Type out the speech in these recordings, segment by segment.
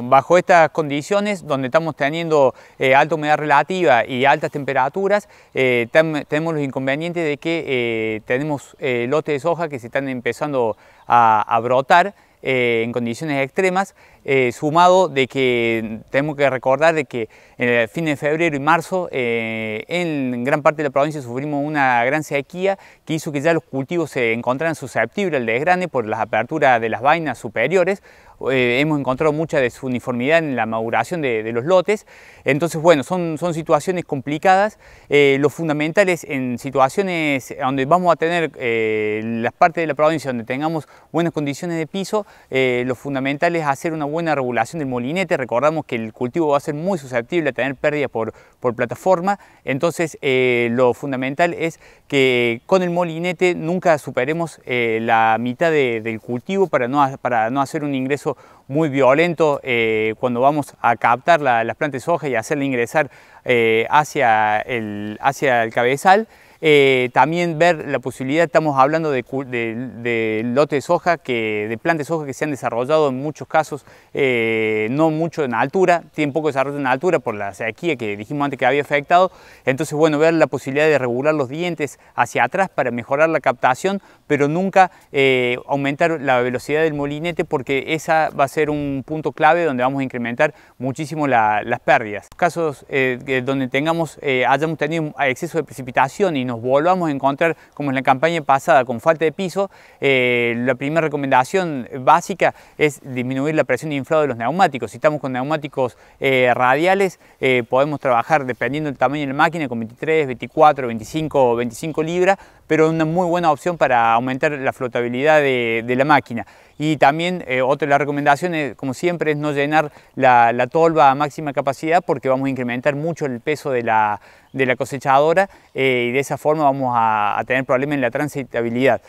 Bajo estas condiciones, donde estamos teniendo eh, alta humedad relativa y altas temperaturas, eh, tenemos los inconvenientes de que eh, tenemos lotes de soja que se están empezando a, brotar en condiciones extremas, sumado de que tenemos que recordar de que en el fin de febrero y marzo en gran parte de la provincia sufrimos una gran sequía que hizo que ya los cultivos se encontraran susceptibles al desgrane por las aperturas de las vainas superiores, eh, hemos encontrado mucha desuniformidad en la maduración de, los lotes, entonces bueno, son, son situaciones complicadas, eh, lo fundamental es en situaciones donde vamos a tener eh, las partes de la provincia donde tengamos buenas condiciones de piso, lo fundamental es hacer una buena regulación del molinete, recordamos que el cultivo va a ser muy susceptible a tener pérdidas por, por plataforma, entonces lo fundamental es que con el molinete nunca superemos la mitad del cultivo para para no hacer un ingreso muy violento eh, cuando vamos a captar las plantas hojas y hacerle ingresar eh, hacia, el, hacia el cabezal. Eh, también ver la posibilidad, estamos hablando de, de lotes de soja, que, de plantas de que se han desarrollado en muchos casos, eh, no mucho en altura, tienen poco desarrollo en altura por la sequía que dijimos antes que había afectado. Entonces, bueno, ver la posibilidad de regular los dientes hacia atrás para mejorar la captación, pero nunca eh, aumentar la velocidad del molinete porque esa va a ser un punto clave donde vamos a incrementar muchísimo las pérdidas. Casos donde tengamos, hayamos tenido exceso de precipitación y no nos volvamos a encontrar como en la campaña pasada con falta de piso, eh, la primera recomendación básica es disminuir la presión de inflado de los neumáticos. Si estamos con neumáticos eh, radiales, eh, podemos trabajar dependiendo del tamaño de la máquina con 23, 24, 25 25 libras, pero es una muy buena opción para aumentar la flotabilidad de, la máquina. Y también otra de las recomendaciones, como siempre, es no llenar la, tolva a máxima capacidad porque vamos a incrementar mucho el peso de la, de la cosechadora y de esa forma vamos a, tener problemas en la transitabilidad.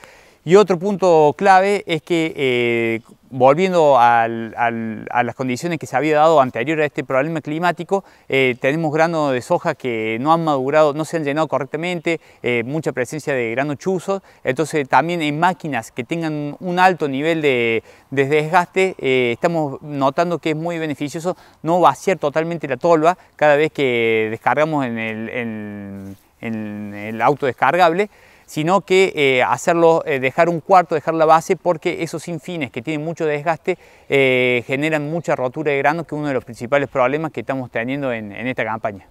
Y otro punto clave es que, eh, volviendo a las condiciones que se había dado anterior a este problema climático, eh, tenemos granos de soja que no han madurado, no se han llenado correctamente, eh, mucha presencia de grano chuzos, entonces también en máquinas que tengan un alto nivel de, desgaste, estamos notando que es muy beneficioso no vaciar totalmente la tolva cada vez que descargamos en el, en el auto descargable, sino que eh, hacerlo, eh, dejar un cuarto, dejar la base, porque esos sinfines que tienen mucho desgaste eh, generan mucha rotura de grano, que es uno de los principales problemas que estamos teniendo en esta campaña.